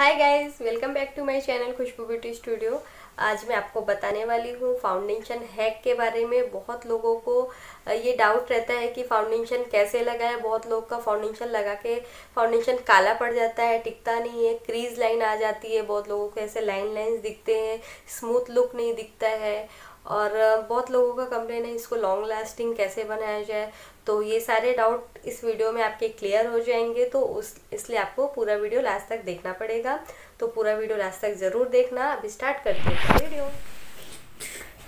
hi guys welcome back to my channel Khushboo beauty studio आज मैं आपको बताने वाली हूँ फाउंडेशन हैक के बारे में बहुत लोगों को ये डाउट रहता है कि फाउंडेशन कैसे लगाएं बहुत लोग का फाउंडेशन लगा के फाउंडेशन काला पड़ जाता है टिकता नहीं है क्रीज लाइन आ जाती है बहुत लोगों को ऐसे लाइन लाइन्स दिखते हैं स्मूथ लुक नहीं दिखता है और बहुत लोगों का कंप्लेन है इसको लॉन्ग लास्टिंग कैसे बनाया जाए तो ये सारे डाउट इस वीडियो में आपके क्लियर हो जाएंगे तो उस इसलिए आपको पूरा वीडियो लास्ट तक देखना पड़ेगा तो पूरा वीडियो लास्ट तक ज़रूर देखना अब स्टार्ट करते हैं वीडियो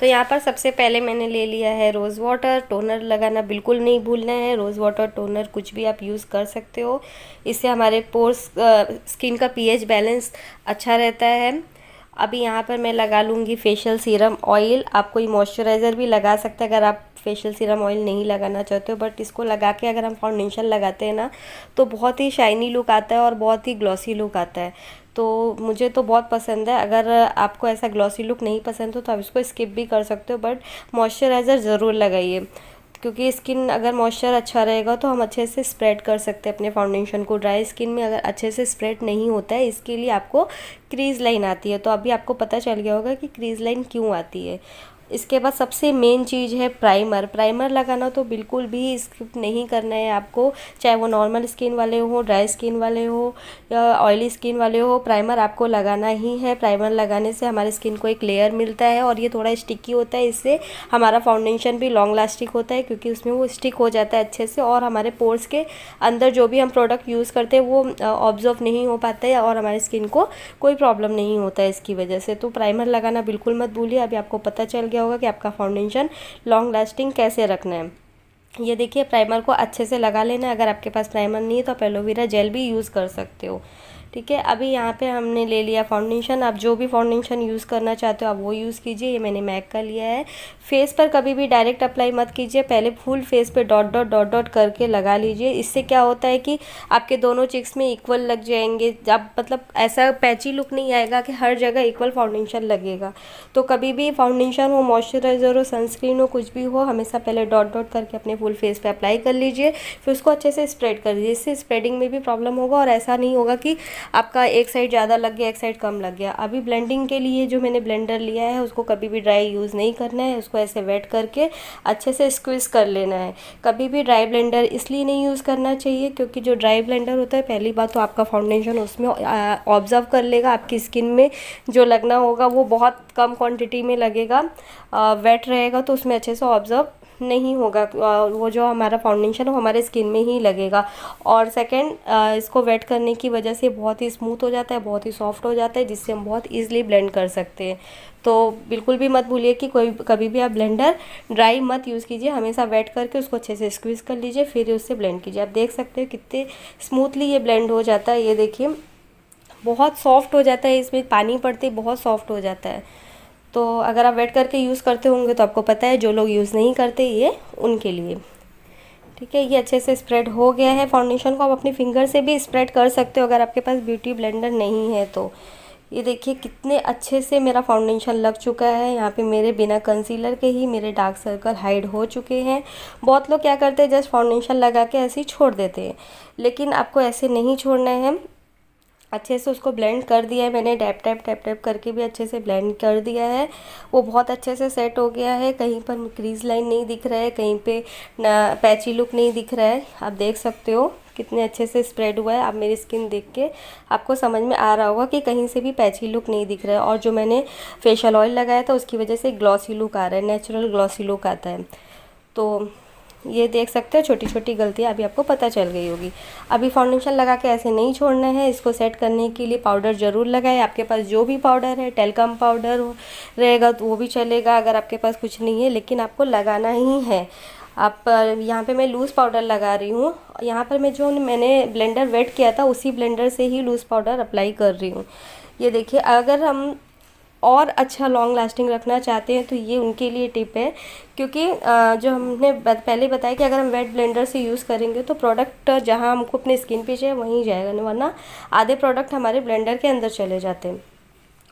तो यहाँ पर सबसे पहले मैंने ले लिया है रोज़ वाटर टोनर लगाना बिल्कुल नहीं भूलना है रोज़ वाटर टोनर कुछ भी आप यूज़ कर सकते हो इससे हमारे पोर्स स्किन का पीएच बैलेंस अच्छा रहता है अभी यहाँ पर मैं लगा लूँगी फेशियल सीरम ऑयल आप कोई मॉइस्चराइज़र भी लगा सकते हैं अगर आप फेशियल सीरम ऑयल नहीं लगाना चाहते हो बट इसको लगा के अगर हम फाउंडेशन लगाते हैं ना तो बहुत ही शाइनी लुक आता है और बहुत ही ग्लॉसी लुक आता है तो मुझे तो बहुत पसंद है अगर आपको ऐसा ग्लॉसी लुक नहीं पसंद हो तो आप इसको स्किप भी कर सकते हो बट मॉइस्चराइज़र ज़रूर लगाइए क्योंकि स्किन अगर मॉइस्चर अच्छा रहेगा तो हम अच्छे से स्प्रेड कर सकते हैं अपने फाउंडेशन को ड्राई स्किन में अगर अच्छे से स्प्रेड नहीं होता है इसके लिए आपको क्रीज़ लाइन आती है तो अभी आपको पता चल गया होगा कि क्रीज़ लाइन क्यों आती है इसके बाद सबसे मेन चीज़ है प्राइमर प्राइमर लगाना तो बिल्कुल भी स्किप नहीं करना है आपको चाहे वो नॉर्मल स्किन वाले हो ड्राई स्किन वाले हो या ऑयली स्किन वाले हो प्राइमर आपको लगाना ही है प्राइमर लगाने से हमारे स्किन को एक लेयर मिलता है और ये थोड़ा स्टिकी होता है इससे हमारा फाउंडेशन भी लॉन्ग लास्टिक होता है क्योंकि उसमें वो स्टिक हो जाता है अच्छे से और हमारे पोर्स के अंदर जो भी हम प्रोडक्ट यूज़ करते हैं वो ऑब्जर्व नहीं हो पाता है और हमारे स्किन को कोई प्रॉब्लम नहीं होता है इसकी वजह से तो प्राइमर लगाना बिल्कुल मत भूलिए अभी आपको पता चल गया होगा कि आपका फाउंडेशन लॉन्ग लास्टिंग कैसे रखना है ये देखिए प्राइमर को अच्छे से लगा लेना अगर आपके पास प्राइमर नहीं है तो आप एलोवेरा जेल भी यूज़ कर सकते हो ठीक है अभी यहाँ पे हमने ले लिया फाउंडेशन आप जो भी फाउंडेशन यूज़ करना चाहते हो आप वो यूज़ कीजिए ये मैंने मैक का लिया है फेस पर कभी भी डायरेक्ट अप्लाई मत कीजिए पहले फुल फेस पे डॉट डॉट डॉट डॉट करके लगा लीजिए इससे क्या होता है कि आपके दोनों चिक्स में इक्वल लग जाएंगे आप मतलब ऐसा पैची लुक नहीं आएगा कि हर जगह इक्वल फाउंडेशन लगेगा तो कभी भी फाउंडेशन हो मॉइस्चराइज़र हो सनस्क्रीन हो कुछ भी हो हमेशा पहले डॉट डॉट करके अपने फुल फेस पर अप्लाई कर लीजिए फिर उसको अच्छे से स्प्रेड कर दीजिए इससे स्प्रेडिंग में भी प्रॉब्लम होगा और ऐसा नहीं होगा कि आपका एक साइड ज़्यादा लग गया एक साइड कम लग गया अभी ब्लेंडिंग के लिए जो मैंने ब्लेंडर लिया है उसको कभी भी ड्राई यूज़ नहीं करना है उसको ऐसे वेट करके अच्छे से स्क्विज कर लेना है कभी भी ड्राई ब्लेंडर इसलिए नहीं यूज़ करना चाहिए क्योंकि जो ड्राई ब्लेंडर होता है पहली बात तो आपका फाउंडेशन उसमें ऑब्जर्व कर लेगा आपकी स्किन में जो लगना होगा वो बहुत कम क्वान्टिटी में लगेगा वेट रहेगा तो उसमें अच्छे से ऑब्जर्व नहीं होगा वो जो हमारा फाउंडेशन हो हमारे स्किन में ही लगेगा और सेकंड इसको वेट करने की वजह से बहुत बहुत ही स्मूथ हो जाता है बहुत ही सॉफ्ट हो जाता है जिससे हम बहुत ईजिली ब्लेंड कर सकते हैं तो बिल्कुल भी मत भूलिए कि कोई कभी भी आप ब्लेंडर ड्राई मत यूज़ कीजिए हमेशा वेट करके उसको अच्छे से स्क्वीज़ कर लीजिए फिर उससे ब्लेंड कीजिए आप देख सकते हो कितने स्मूथली ये ब्लेंड हो जाता है ये देखिए बहुत सॉफ्ट हो जाता है इसमें पानी पड़ते बहुत सॉफ्ट हो जाता है तो अगर आप वेट करके यूज़ करते होंगे तो आपको पता है जो लोग यूज़ नहीं करते ये उनके लिए ठीक है ये अच्छे से स्प्रेड हो गया है फाउंडेशन को आप अपनी फिंगर से भी स्प्रेड कर सकते हो अगर आपके पास ब्यूटी ब्लेंडर नहीं है तो ये देखिए कितने अच्छे से मेरा फाउंडेशन लग चुका है यहाँ पे मेरे बिना कंसीलर के ही मेरे डार्क सर्कल हाइड हो चुके हैं बहुत लोग क्या करते हैं जस्ट फाउंडेशन लगा के ऐसे ही छोड़ देते हैं लेकिन आपको ऐसे नहीं छोड़ना है अच्छे से उसको ब्लेंड कर दिया है मैंने डैप टैप टैप टैप करके भी अच्छे से ब्लेंड कर दिया है वो बहुत अच्छे से सेट हो गया है कहीं पर क्रीज लाइन नहीं दिख रहा है कहीं पे पैची लुक नहीं दिख रहा है आप देख सकते हो कितने अच्छे से स्प्रेड हुआ है आप मेरी स्किन देख के आपको समझ में आ रहा होगा कि कहीं से भी पैची लुक नहीं दिख रहा है और जो मैंने फेशियल ऑयल लगाया था उसकी वजह से ग्लॉसी लुक आ रहा है नेचुरल ग्लॉसी लुक आता है तो ये देख सकते हो छोटी छोटी गलतियाँ अभी आपको पता चल गई होगी अभी फाउंडेशन लगा के ऐसे नहीं छोड़ना है इसको सेट करने के लिए पाउडर ज़रूर लगाए आपके पास जो भी पाउडर है टेलकम पाउडर रहेगा तो वो भी चलेगा अगर आपके पास कुछ नहीं है लेकिन आपको लगाना ही है आप यहाँ पे मैं लूज़ पाउडर लगा रही हूँ यहाँ पर मैं जो मैंने ब्लेंडर वेट किया था उसी ब्लेंडर से ही लूज़ पाउडर अप्लाई कर रही हूँ ये देखिए अगर हम और अच्छा लॉन्ग लास्टिंग रखना चाहते हैं तो ये उनके लिए टिप है क्योंकि जो हमने पहले बताया कि अगर हम वेट ब्लेंडर से यूज़ करेंगे तो प्रोडक्ट जहाँ हमको अपने स्किन पे चाहिए वहीं जाएगा वरना आधे प्रोडक्ट हमारे ब्लेंडर के अंदर चले जाते हैं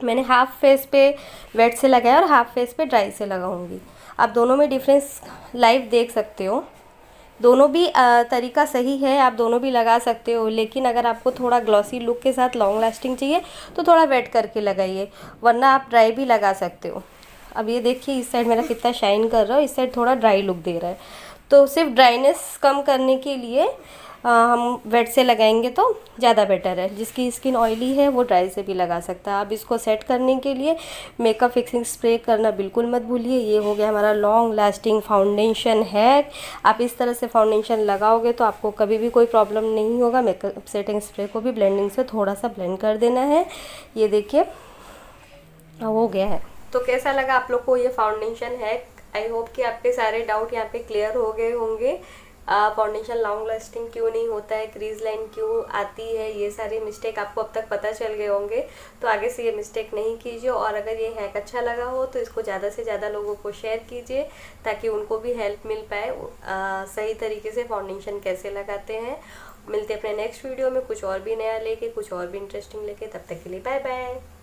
मैंने हाफ़ फेस पे वेट से लगाया और हाफ़ फेस पे ड्राई से लगाऊंगी आप दोनों में डिफरेंस लाइव देख सकते हो दोनों भी तरीका सही है आप दोनों भी लगा सकते हो लेकिन अगर आपको थोड़ा ग्लॉसी लुक के साथ लॉन्ग लास्टिंग चाहिए तो थोड़ा वेट करके लगाइए वरना आप ड्राई भी लगा सकते हो अब ये देखिए इस साइड मेरा कितना शाइन कर रहा है इस साइड थोड़ा ड्राई लुक दे रहा है तो सिर्फ ड्राइनेस कम करने के लिए हम वेट से लगाएंगे तो ज़्यादा बेटर है जिसकी स्किन ऑयली है वो ड्राई से भी लगा सकता है अब इसको सेट करने के लिए मेकअप फिक्सिंग स्प्रे करना बिल्कुल मत भूलिए ये हो गया हमारा लॉन्ग लास्टिंग फाउंडेशन है आप इस तरह से फाउंडेशन लगाओगे तो आपको कभी भी कोई प्रॉब्लम नहीं होगा मेकअप सेटिंग स्प्रे को भी ब्लेंडिंग से थोड़ा सा ब्लेंड कर देना है ये देखिए हो गया है तो कैसा लगा आप लोग को ये फाउंडेशन है आई होप कि आपके सारे डाउट यहाँ पे क्लियर हो गए होंगे फाउंडेशन लॉन्ग लास्टिंग क्यों नहीं होता है क्रीज लाइन क्यों आती है ये सारे मिस्टेक आपको अब तक पता चल गए होंगे तो आगे से ये मिस्टेक नहीं कीजिए और अगर ये हैक अच्छा लगा हो तो इसको ज़्यादा से ज़्यादा लोगों को शेयर कीजिए ताकि उनको भी हेल्प मिल पाए सही तरीके से फाउंडेशन कैसे लगाते हैं मिलते अपने नेक्स्ट वीडियो में कुछ और भी नया लेके कुछ और भी इंटरेस्टिंग लेके तब तक के लिए बाय बाय